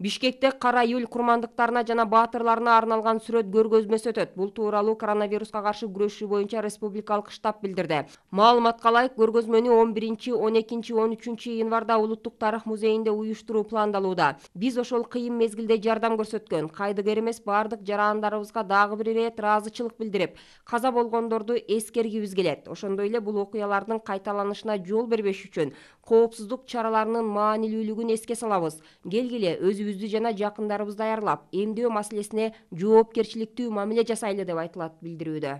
бишкекте кара июль курмандыктарына жана баатырларына арналган сүрөт көргөзмөсү өтөт бул тууралуу коронавируска каршы күрөшүү боюнча республикалык штаб билдирди маалыматка ылайык көргөзмөнү он биринчи он экинчи он үчүнчү январда улуттук тарых музейинде уюштуруу пландалууда биз ошол кыйын мезгилде жардам көрсөткөн кайдыгер эмес баардык жарандарыбызга дагы бир ирет ыраазычылык билдирип каза болгондорду эскергибиз келет ошондой эле бул окуялардын кайталанышына жол бербеш үчүн коопсуздук чараларынын маанилүүлүгүн эске салабыз келгиле өзү өзүбүздү жана жакындарыбызды даярлап эмдөө маселесине жоопкерчиликтүү мамиле жасайлы деп айтылат билдирүүдө